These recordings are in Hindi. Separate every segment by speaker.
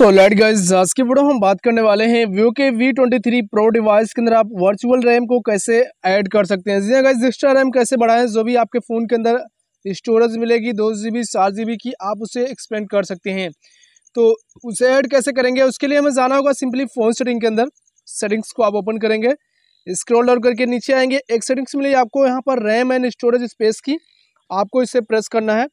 Speaker 1: सो लाइट गाइज आज के वीडियो हम बात करने वाले हैं व्यू के V twenty three pro device के अंदर आप वर्चुअल रैम को कैसे ऐड कर सकते हैं जी गाइज एक्स्ट्रा रैम कैसे बढ़ाएं जो भी आपके फ़ोन के अंदर स्टोरेज मिलेगी दो जी बी चार जी बी की आप उसे एक्सपेंड कर सकते हैं तो उसे ऐड कैसे करेंगे उसके लिए हमें जाना होगा सिंपली फ़ोन सेटिंग के अंदर सेटिंग्स को आप ओपन करेंगे स्क्रोल डाउन करके नीचे आएंगे एक सेटिंग्स मिलेगी आपको यहाँ पर रैम एंड स्टोरेज स्पेस की आपको इसे प्रेस करना है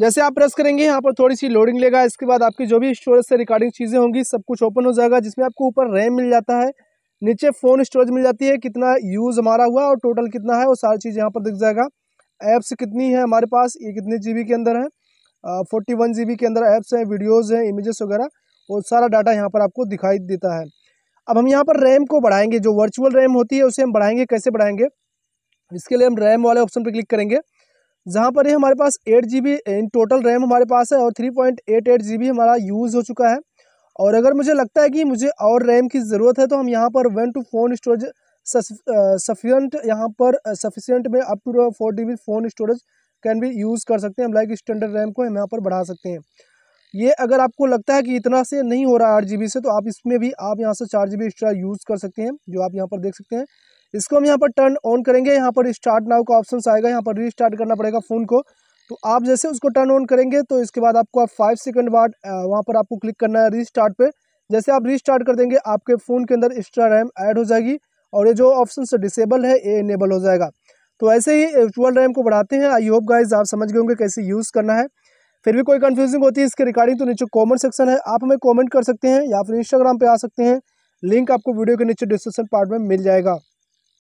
Speaker 1: जैसे आप प्रेस करेंगे यहाँ पर थोड़ी सी लोडिंग लेगा इसके बाद आपकी जो भी स्टोरेज से रिकॉर्डिंग चीज़ें होंगी सब कुछ ओपन हो जाएगा जिसमें आपको ऊपर रैम मिल जाता है नीचे फ़ोन स्टोरेज मिल जाती है कितना यूज़ हमारा हुआ और टोटल कितना है वो सारी चीज़ यहाँ पर दिख जाएगा ऐप्स कितनी है हमारे पास ये कितने जी के अंदर है फोर्टी वन के अंदर ऐप्स हैं वीडियोज़ हैं इमेजेस वगैरह वो सारा डाटा यहाँ पर आपको दिखाई देता है अब हम यहाँ पर रैम को बढ़ाएंगे जो वर्चुअल रैम होती है उसे हम बढ़ाएंगे कैसे बढ़ाएंगे इसके लिए हम रैम वाले ऑप्शन पर क्लिक करेंगे जहाँ पर ये हमारे पास eight G B in total RAM हमारे पास है और three point eight eight G B हमारा यूज़ हो चुका है और अगर मुझे लगता है कि मुझे और रैम की ज़रूरत है तो हम यहाँ पर one two phone storage sufficient यहाँ पर सफिशेंट में up to four G B phone storage can भी यूज़ कर सकते हैं हम लाइक स्टैंडर्ड रैम को हम यहाँ पर बढ़ा सकते हैं ये अगर आपको लगता है कि इतना से नहीं हो रहा आठ जी बी से तो आप इसमें भी आप यहाँ से चार जी बी एक्स्ट्रा यूज़ कर सकते हैं जो आप यहाँ पर देख सकते हैं इसको हम यहाँ पर टर्न ऑन करेंगे यहाँ पर स्टार्ट नाव का ऑप्शन आएगा यहाँ पर रीस्टार्ट करना पड़ेगा फ़ोन को तो आप जैसे उसको टर्न ऑन करेंगे तो इसके बाद आपको आप फाइव सेकेंड बाद वहाँ पर आपको क्लिक करना है रीस्टार्ट पे जैसे आप रीस्टार्ट कर देंगे आपके फ़ोन के अंदर एक्स्ट्रा रैम ऐड हो जाएगी और ये जो ऑप्शन डिसेबल है ये इनेबल हो जाएगा तो ऐसे ही एक्चुअल रैम को बढ़ाते हैं आई होप गाइज आप समझ गए होंगे कैसे यूज़ करना है फिर भी कोई कन्फ्यूजिंग होती है इसके रिकॉर्डिंग तो नीचे कमेंट सेक्शन है आप हमें कमेंट कर सकते हैं या फिर इंस्टाग्राम पे आ सकते हैं लिंक आपको वीडियो के नीचे डिस्क्रिप्शन पार्ट में मिल जाएगा